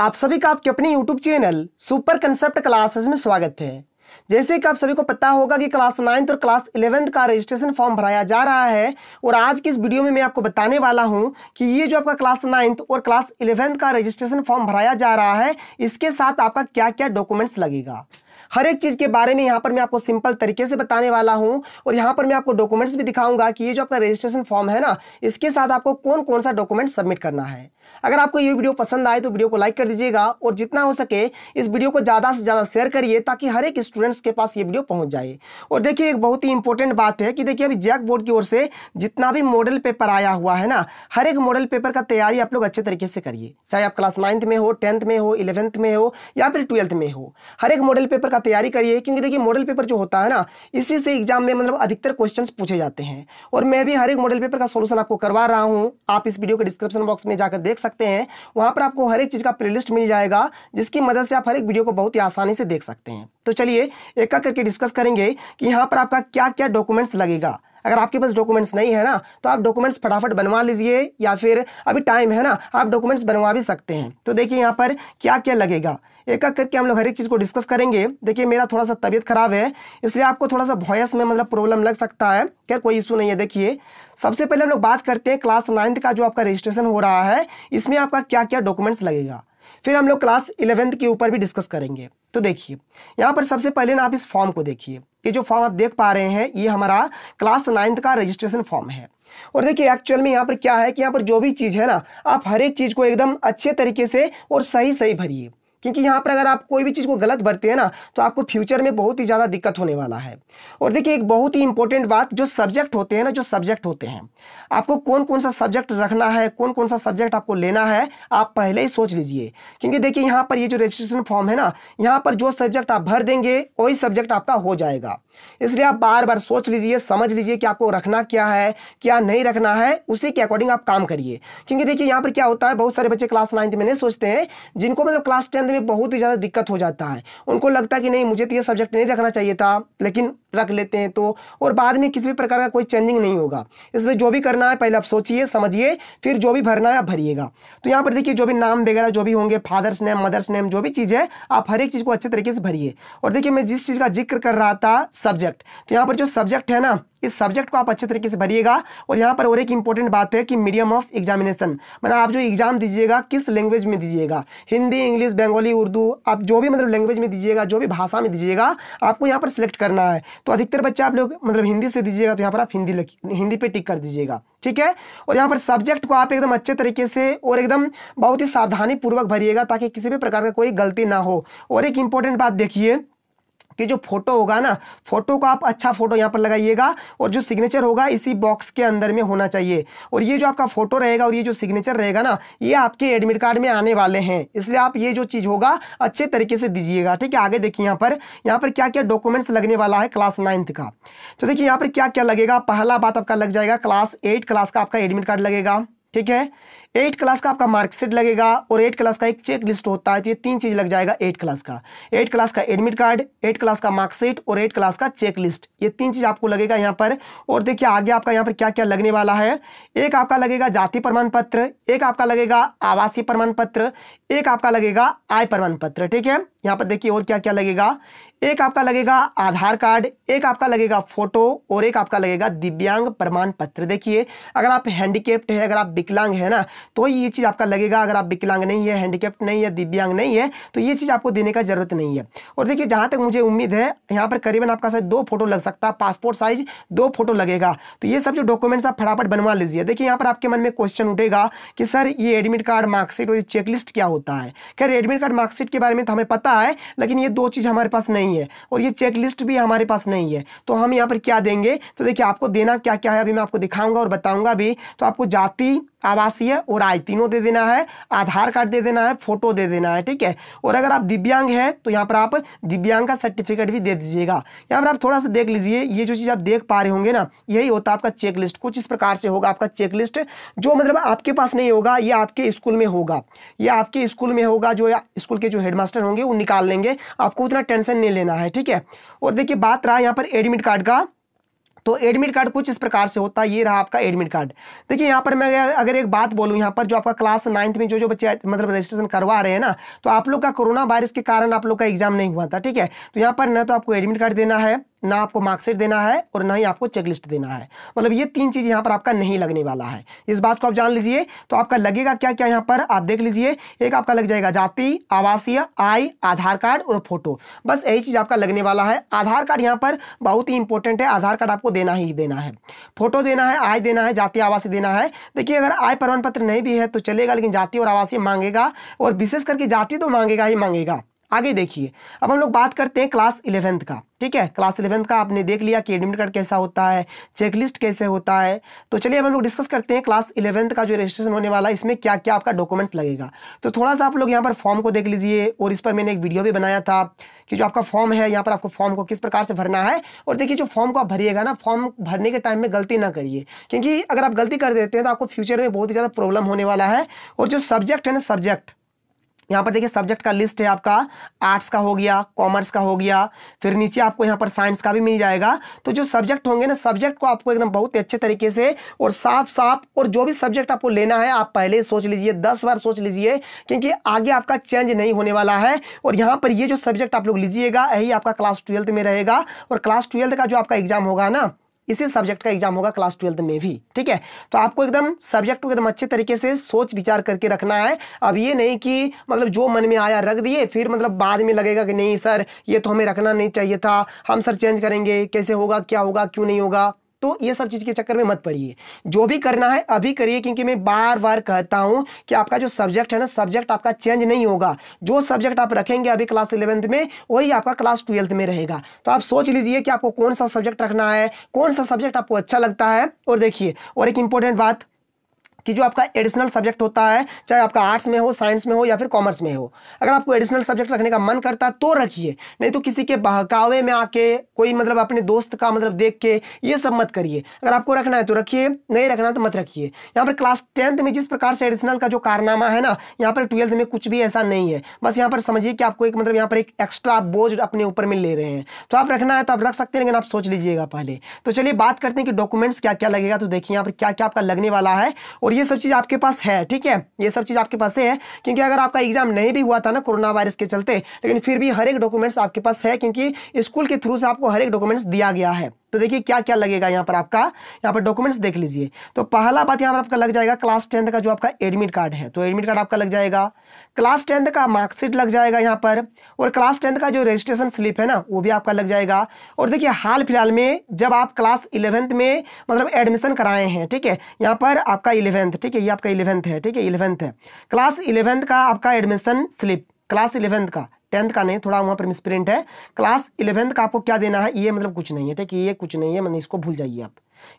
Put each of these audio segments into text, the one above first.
आप सभी का आपके अपने YouTube channel super concept classes में स्वागत है जैसे कि आप सभी को पता होगा कि क्लास नाइन्थ और क्लास इलेवेंथ का रजिस्ट्रेशन फॉर्म भराया जा रहा है और आज की इस वीडियो में मैं आपको बताने वाला हूं कि ये जो आपका क्लास नाइन्थ और क्लास इलेवेंथ का रजिस्ट्रेशन फॉर्म भराया जा रहा है इसके साथ आपका क्या क्या डॉक्यूमेंट्स लगेगा हर एक चीज़ के बारे में यहाँ पर मैं आपको सिंपल तरीके से बताने वाला हूँ और यहां पर मैं आपको डॉक्यूमेंट्स भी दिखाऊंगा कि ये जो आपका रजिस्ट्रेशन फॉर्म है ना इसके साथ आपको कौन कौन सा डॉक्यूमेंट सबमिट करना है अगर आपको ये वीडियो पसंद आए तो वीडियो को लाइक कर दीजिएगा और जितना हो सके इस वीडियो को ज़्यादा से ज़्यादा शेयर करिए ताकि हर एक स्टूडेंट्स के पास ये वीडियो पहुंच जाए और देखिए एक बहुत ही इंपॉर्टेंट बात है कि देखिए अभी जैक बोर्ड की ओर से जितना भी मॉडल पेपर आया हुआ है ना हर एक मॉडल पेपर का तैयारी आप लोग अच्छे तरीके से करिए चाहे आप क्लास नाइन्थ में हो टेंथ में हो इलेवेंथ में हो या फिर ट्वेल्थ में हो हर एक मॉडल पेपर का का तैयारी करिए क्योंकि देखिए मॉडल पेपर जो होता है ना इसी से एग्जाम में मतलब अधिकतर क्वेश्चन पूछे जाते हैं और मैं भी हर एक मॉडल पेपर का सोल्यूशन आपको करवा रहा हूँ आप इस वीडियो के डिस्क्रिप्शन बॉक्स में जाकर देख सकते हैं वहाँ पर आपको हर एक चीज़ का प्ले मिल जाएगा जिसकी मदद से आप हर एक वीडियो को बहुत ही आसानी से देख सकते हैं तो चलिए एक का करके डिस्कस करेंगे कि यहाँ पर आपका क्या क्या डॉक्यूमेंट्स लगेगा अगर आपके पास डॉक्यूमेंट्स नहीं है ना तो आप डॉक्यूमेंट्स फटाफट बनवा लीजिए या फिर अभी टाइम है ना आप डॉक्यूमेंट्स बनवा भी सकते हैं तो देखिए यहाँ पर क्या क्या लगेगा एक एक करके हम लोग हर एक चीज़ को डिस्कस करेंगे देखिए मेरा थोड़ा सा तबीयत ख़राब है इसलिए आपको थोड़ा सा वॉयस में मतलब प्रॉब्लम लग सकता है खैर कोई इशू नहीं है देखिए सबसे पहले हम लोग बात करते हैं क्लास नाइन्थ का जो आपका रजिस्ट्रेशन हो रहा है इसमें आपका क्या क्या डॉक्यूमेंट्स लगेगा फिर हम लोग क्लास इलेवेंथ के ऊपर भी डिस्कस करेंगे तो देखिए यहाँ पर सबसे पहले ना आप इस फॉर्म को देखिए ये जो फॉर्म आप देख पा रहे हैं ये हमारा क्लास नाइन्थ का रजिस्ट्रेशन फॉर्म है और देखिए एक्चुअल में यहाँ पर क्या है कि यहाँ पर जो भी चीज़ है ना आप हर एक चीज़ को एकदम अच्छे तरीके से और सही सही भरिए क्योंकि यहाँ पर अगर आप कोई भी चीज़ को गलत भरते हैं ना तो आपको फ्यूचर में बहुत ही ज़्यादा दिक्कत होने वाला है और देखिए एक बहुत ही इंपॉर्टेंट बात जो सब्जेक्ट होते हैं ना जो सब्जेक्ट होते हैं आपको कौन कौन सा सब्जेक्ट रखना है कौन कौन सा सब्जेक्ट आपको लेना है आप पहले ही सोच लीजिए क्योंकि देखिए यहाँ पर ये जो रजिस्ट्रेशन फॉर्म है ना यहाँ पर जो सब्जेक्ट आप भर देंगे वही सब्जेक्ट आपका हो जाएगा इसलिए आप बार बार सोच लीजिए समझ लीजिए कि आपको रखना क्या है क्या नहीं रखना है उसी के अकॉर्डिंग आप काम करिए क्योंकि देखिए यहाँ पर क्या होता है बहुत सारे बच्चे क्लास नाइन्थ में नहीं सोचते हैं जिनको मतलब क्लास टेंथ में में बहुत ही ज़्यादा दिक्कत हो जाता है उनको लगता है कि नहीं मुझे तो ये सब्जेक्ट नहीं रखना चाहिए था लेकिन रख लेते हैं तो और बाद में किसी भी प्रकार का कोई चेंजिंग नहीं होगा इसलिए जो भी करना है पहले आप सोचिए समझिए फिर जो भी भरना है आप भरिएगा तो यहाँ पर देखिए जो भी नाम वगैरह जो भी होंगे फादर्स नेम मदर्स नेम जो भी चीज़ है आप हर एक चीज़ को अच्छे तरीके से भरिए और देखिए मैं जिस चीज़ का जिक्र कर रहा था सब्जेक्ट तो यहाँ पर जो सब्जेक्ट है ना इस सब्जेक्ट को आप अच्छे तरीके से भरिएगा और यहाँ पर और एक इंपॉर्टेंट बात है कि मीडियम ऑफ एग्जामिनेशन मतलब आप जो एग्जाम दीजिएगा किस लैंग्वेज में दीजिएगा हिंदी इंग्लिश बंगाली उर्दू आप जो भी मतलब लैंग्वेज में दीजिएगा जो भी भाषा में दीजिएगा आपको यहाँ पर सिलेक्ट करना है तो अधिकतर बच्चे आप लोग मतलब हिंदी से दीजिएगा तो यहाँ पर आप हिंदी हिंदी पे टिक कर दीजिएगा ठीक है और यहाँ पर सब्जेक्ट को आप एकदम अच्छे तरीके से और एकदम बहुत ही सावधानी पूर्वक भरिएगा ताकि किसी भी प्रकार का कोई गलती ना हो और एक इंपॉर्टेंट बात देखिए आपके जो फोटो होगा ना फोटो को आप अच्छा फोटो यहाँ पर लगाइएगा और जो सिग्नेचर होगा इसी बॉक्स के अंदर में होना चाहिए और ये जो आपका फोटो रहेगा और ये जो सिग्नेचर रहेगा ना ये आपके एडमिट कार्ड में आने वाले हैं इसलिए आप ये जो चीज़ होगा अच्छे तरीके से दीजिएगा ठीक है आगे देखिए यहाँ पर यहाँ पर क्या क्या डॉक्यूमेंट्स लगने वाला है क्लास नाइन्थ का तो देखिए यहाँ पर क्या क्या लगेगा पहला बात आपका लग जाएगा क्लास एट क्लास का आपका एडमिट कार्ड लगेगा ठीक है एट क्लास का आपका मार्कशीट लगेगा और एट क्लास का एक चेक लिस्ट होता है तो ये तीन चीज़ लग जाएगा एट क्लास का एट क्लास का एडमिट कार्ड एट क्लास का मार्कशीट और एट क्लास का चेक लिस्ट ये तीन चीज़ आपको लगेगा यहाँ पर और देखिए आगे आपका यहाँ पर क्या क्या लगने वाला है एक आपका लगेगा जाति प्रमाण पत्र एक आपका लगेगा आवासीय प्रमाण पत्र एक आपका लगेगा आय प्रमाण पत्र ठीक है यहाँ पर देखिए और क्या क्या लगेगा एक आपका लगेगा आधार कार्ड एक आपका लगेगा फोटो और एक आपका लगेगा दिव्यांग प्रमाण पत्र देखिए अगर आप हैंडीकेप्ड है अगर आप विकलांग है ना तो ये चीज़ आपका लगेगा अगर आप विकलांग नहीं है हैंडीकेप नहीं है दिव्यांग नहीं है तो ये चीज़ आपको देने का ज़रूरत नहीं है और देखिए जहां तक मुझे उम्मीद है यहां पर करीबन आपका शायद दो फोटो लग सकता है पासपोर्ट साइज दो फोटो लगेगा तो ये सब जो डॉक्यूमेंट्स आप फटाफट बनवा लीजिए देखिए यहां पर आपके मन में क्वेश्चन उठेगा कि सर ये एडमिट कार्ड मार्कशीट और चेकलिस्ट क्या होता है खैर एडमिट कार्ड मार्कशीट के बारे में तो हमें पता है लेकिन ये दो चीज़ हमारे पास नहीं है और ये चेकलिस्ट भी हमारे पास नहीं है तो हम यहाँ पर क्या देंगे तो देखिए आपको देना क्या क्या है अभी मैं आपको दिखाऊंगा और बताऊंगा भी तो आपको जाति आवासीय और आय तीनों दे देना है आधार कार्ड दे देना है फोटो दे देना है ठीक है और अगर आप दिव्यांग हैं तो यहाँ पर आप दिव्यांग का सर्टिफिकेट भी दे दीजिएगा यहाँ पर आप थोड़ा सा देख लीजिए ये जो चीज़ आप देख पा रहे होंगे ना यही होता है आपका चेकलिस्ट कुछ इस प्रकार से होगा आपका चेकलिस्ट जो मतलब आपके पास नहीं होगा ये आपके स्कूल में होगा ये आपके स्कूल में होगा जो स्कूल के जो हेडमास्टर होंगे वो निकाल लेंगे आपको उतना टेंशन नहीं लेना है ठीक है और देखिए बात रहा यहाँ पर एडमिट कार्ड का तो एडमिट कार्ड कुछ इस प्रकार से होता है ये रहा आपका एडमिट कार्ड देखिए यहाँ पर मैं अगर एक बात बोलूँ यहाँ पर जो आपका क्लास नाइन्थ में जो जो बच्चे मतलब रजिस्ट्रेशन करवा रहे हैं ना तो आप लोग का कोरोना वायरस के कारण आप लोग का एग्जाम नहीं हुआ था ठीक है तो यहाँ पर ना तो आपको एडमिट कार्ड देना है ना आपको मार्कशीट देना है और ना ही आपको चेकलिस्ट देना है मतलब ये तीन चीज़ यहाँ पर आपका नहीं लगने वाला है इस बात को आप जान लीजिए तो आपका लगेगा क्या क्या यहाँ पर आप देख लीजिए एक आपका लग जाएगा जाति आवासीय आय आधार कार्ड और फोटो बस यही चीज़ आपका लगने वाला है आधार कार्ड यहाँ पर बहुत ही इंपॉर्टेंट है आधार कार्ड आपको देना ही देना है फोटो देना है आय देना है जाति आवासीय देना है देखिए अगर आय प्रमाण पत्र नहीं भी है तो चलेगा लेकिन जाति और आवासीय मांगेगा और विशेष करके जाति तो मांगेगा ही मांगेगा आगे देखिए अब हम लोग बात करते हैं क्लास इलेवेंथ का ठीक है क्लास इलेवेंथ का आपने देख लिया कि एडमिट कार्ड कैसा होता है चेकलिस्ट कैसे होता है तो चलिए अब हम लोग डिस्कस करते हैं क्लास इलेवेंथ का जो रजिस्ट्रेशन होने वाला है इसमें क्या क्या आपका डॉक्यूमेंट्स लगेगा तो थोड़ा सा आप लोग यहाँ पर फॉर्म को देख लीजिए और इस पर मैंने एक वीडियो भी बनाया था कि जो आपका फॉर्म है यहाँ पर आपको फॉर्म को किस प्रकार से भरना है और देखिए जो फॉर्म को आप भरिएगा ना फॉर्म भरने के टाइम में गलती ना करिए क्योंकि अगर आप गलती कर देते हैं तो आपको फ्यूचर में बहुत ही ज़्यादा प्रॉब्लम होने वाला है और जो सब्जेक्ट है ना सब्जेक्ट यहाँ पर देखिए सब्जेक्ट का लिस्ट है आपका आर्ट्स का हो गया कॉमर्स का हो गया फिर नीचे आपको यहाँ पर साइंस का भी मिल जाएगा तो जो सब्जेक्ट होंगे ना सब्जेक्ट को आपको एकदम बहुत ही अच्छे तरीके से और साफ साफ और जो भी सब्जेक्ट आपको लेना है आप पहले सोच लीजिए दस बार सोच लीजिए क्योंकि आगे आपका चेंज नहीं होने वाला है और यहाँ पर ये जो सब्जेक्ट आप लोग लीजिएगा यही आपका क्लास ट्वेल्थ में रहेगा और क्लास ट्वेल्थ का जो आपका एग्जाम होगा ना इसी सब्जेक्ट का एग्जाम होगा क्लास ट्वेल्थ में भी ठीक है तो आपको एकदम सब्जेक्ट को एकदम अच्छे तरीके से सोच विचार करके रखना है अब ये नहीं कि मतलब जो मन में आया रख दिए फिर मतलब बाद में लगेगा कि नहीं सर ये तो हमें रखना नहीं चाहिए था हम सर चेंज करेंगे कैसे होगा क्या होगा क्यों नहीं होगा तो ये सब चीज़ के चक्कर में मत पड़िए जो भी करना है अभी करिए क्योंकि मैं बार बार कहता हूं कि आपका जो सब्जेक्ट है ना सब्जेक्ट आपका चेंज नहीं होगा जो सब्जेक्ट आप रखेंगे अभी क्लास इलेवेंथ में वही आपका क्लास ट्वेल्थ में रहेगा तो आप सोच लीजिए कि आपको कौन सा सब्जेक्ट रखना है कौन सा सब्जेक्ट आपको अच्छा लगता है और देखिए और एक इंपॉर्टेंट बात कि जो आपका एडिशनल सब्जेक्ट होता है चाहे आपका आर्ट्स में हो साइंस में हो या फिर कॉमर्स में हो अगर आपको एडिशनल सब्जेक्ट रखने का मन करता है तो रखिए नहीं तो किसी के बहकावे में आके कोई मतलब अपने दोस्त का मतलब देख के ये सब मत करिए अगर आपको रखना है तो रखिए नहीं रखना तो मत रखिए यहाँ पर क्लास टेंथ में जिस प्रकार से एडिशनल का जो कारनामा है ना यहाँ पर ट्वेल्थ में कुछ भी ऐसा नहीं है बस यहाँ पर समझिए कि आपको एक मतलब यहाँ पर एक एक्स्ट्रा बोझ अपने ऊपर में ले रहे हैं तो आप रखना है तो आप रख सकते हैं लेकिन आप सोच लीजिएगा पहले तो चलिए बात करते हैं कि डॉक्यूमेंट्स क्या क्या लगेगा तो देखिए यहाँ पर क्या क्या आपका लगने वाला है और ये सब चीज़ आपके पास है ठीक है ये सब चीज़ आपके पास है क्योंकि अगर आपका एग्जाम नहीं भी हुआ था ना कोरोना वायरस के चलते लेकिन फिर भी हर एक डॉक्यूमेंट्स आपके पास है क्योंकि स्कूल के थ्रू से आपको हर एक डॉक्यूमेंट्स दिया गया है तो देखिए क्या क्या लगेगा यहाँ पर आपका यहाँ पर डॉक्यूमेंट्स देख लीजिए तो पहला बात यहाँ पर आपका लग जाएगा क्लास टेंथ का जो आपका एडमिट कार्ड है तो एडमिट कार्ड आपका लग जाएगा क्लास टेंथ का मार्कशीट लग जाएगा यहाँ पर और क्लास टेंथ का जो रजिस्ट्रेशन स्लिप है ना वो भी आपका लग जाएगा और देखिए हाल फिलहाल में जब आप क्लास इलेवेंथ में मतलब एडमिशन कराए हैं ठीक है यहाँ पर आपका इलेवेंथ ठीक है ये आपका इलेवेंथ है ठीक है इलेवेंथ है क्लास इलेवेंथ का आपका एडमिशन स्लिप क्लास इलेवेंथ का टेंथ का नहीं थोड़ा वहाँ पर मिसप्रिंट है क्लास इलेवेंथ का आपको क्या देना है ये मतलब कुछ नहीं है ठीक है ये कुछ नहीं है मैंने मतलब इसको भूल जाइए आप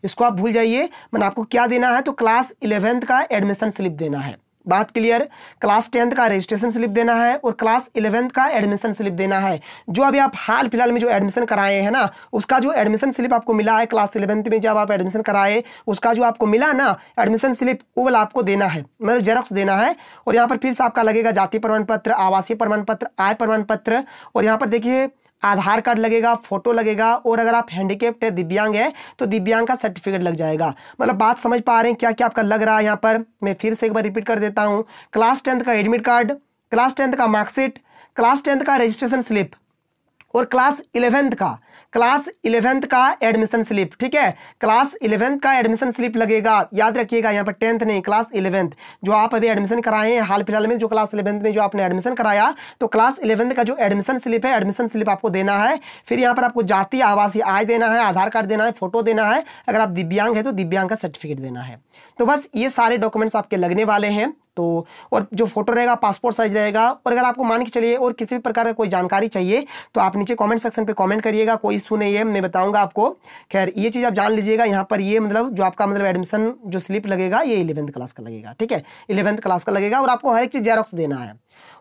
इसको आप भूल जाइए मैंने मतलब आपको क्या देना है तो क्लास इलेवेंथ का एडमिशन स्लिप देना है बात क्लियर क्लास टेंथ का रजिस्ट्रेशन स्लिप देना है और क्लास इलेवेंथ का एडमिशन स्लिप देना है जो अभी आप हाल फिलहाल में जो एडमिशन कराए हैं ना उसका जो एडमिशन स्लिप आपको मिला है क्लास इलेवेंथ में जब आप एडमिशन कराए उसका जो आपको मिला ना एडमिशन स्लिप वो वाला आपको देना है मतलब जेरोक्स देना है और यहाँ पर फिर से आपका लगेगा जाति प्रमाण पत्र आवासीय प्रमाण पत्र आय प्रमाण पत्र और यहाँ पर देखिए आधार कार्ड लगेगा फोटो लगेगा और अगर आप हैंडीकेप्ट है दिव्यांग है तो दिव्यांग का सर्टिफिकेट लग जाएगा मतलब बात समझ पा रहे हैं क्या क्या आपका लग रहा है यहाँ पर मैं फिर से एक बार रिपीट कर देता हूँ क्लास टेंथ का एडमिट कार्ड क्लास टेंथ का मार्कशीट क्लास टेंथ का रजिस्ट्रेशन स्लिप और क्लास इलेवेंथ का क्लास इलेवेंथ का एडमिशन स्लिप ठीक है क्लास इलेवेंथ का एडमिशन स्लिप लगेगा याद रखिएगा यहाँ पर टेंथ नहीं क्लास इलेवेंथ जो आप अभी एडमिशन कराए हैं हाल फिलहाल में जो क्लास इलेवेंथ में जो आपने एडमिशन कराया तो क्लास इलेवेंथ का जो एडमिशन स्लिप है एडमिशन स्लिप आपको देना है फिर यहाँ पर आपको जाति आवासीय आय देना है आधार कार्ड देना है फोटो देना है अगर आप दिव्यांग है तो दिव्यांग का सर्टिफिकेट देना है तो बस ये सारे डॉक्यूमेंट्स आपके लगने वाले हैं तो और जो फोटो रहेगा पासपोर्ट साइज रहेगा और अगर आपको मान के चलिए और किसी भी प्रकार का कोई जानकारी चाहिए तो आप नीचे कमेंट सेक्शन पे कमेंट करिएगा कोई इशू नहीं है मैं बताऊंगा आपको खैर ये चीज़ आप जान लीजिएगा यहाँ पर ये मतलब जो आपका मतलब एडमिशन जो स्लिप लगेगा ये इलेवंथ क्लास का लगेगा ठीक है इलेवंथ क्लास का लगेगा और आपको हर एक चीज़ जेरोक्स देना है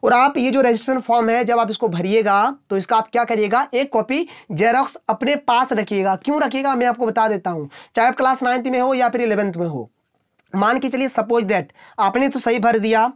और आप ये जो रजिस्ट्रेशन फॉर्म है जब आप इसको भरिएगा तो इसका आप क्या करिएगा एक कॉपी जेरोक्स अपने पास रखिएगा क्यों रखिएगा मैं आपको बता देता हूँ चाहे आप क्लास नाइन्थ में हो या फिर इलेवंथ में हो मान के चलिए सपोज दैट आपने तो सही भर दिया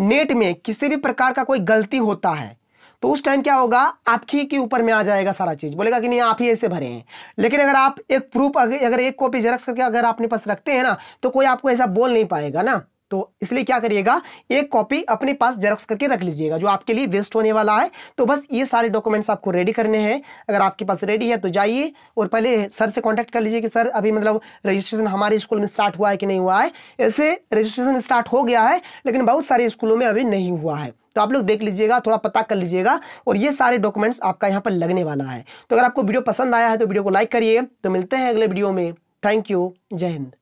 नेट में किसी भी प्रकार का कोई गलती होता है तो उस टाइम क्या होगा आपकी के ऊपर में आ जाएगा सारा चीज़ बोलेगा कि नहीं आप ही ऐसे भरे हैं लेकिन अगर आप एक प्रूफ अगर एक कॉपी जेरक्स करके अगर आपने पास रखते हैं ना तो कोई आपको ऐसा बोल नहीं पाएगा ना तो इसलिए क्या करिएगा एक कॉपी अपने पास जेरोक्स करके रख लीजिएगा जो आपके लिए वेस्ट होने वाला है तो बस ये सारे डॉक्यूमेंट्स आपको रेडी करने हैं अगर आपके पास रेडी है तो जाइए और पहले सर से कॉन्टैक्ट कर लीजिए कि सर अभी मतलब रजिस्ट्रेशन हमारे स्कूल में स्टार्ट हुआ है कि नहीं हुआ है ऐसे रजिस्ट्रेशन स्टार्ट हो गया है लेकिन बहुत सारे स्कूलों में अभी नहीं हुआ है तो आप लोग देख लीजिएगा थोड़ा पता कर लीजिएगा और ये सारे डॉक्यूमेंट्स आपका यहाँ पर लगने वाला है तो अगर आपको वीडियो पसंद आया है तो वीडियो को लाइक करिए तो मिलते हैं अगले वीडियो में थैंक यू जय हिंद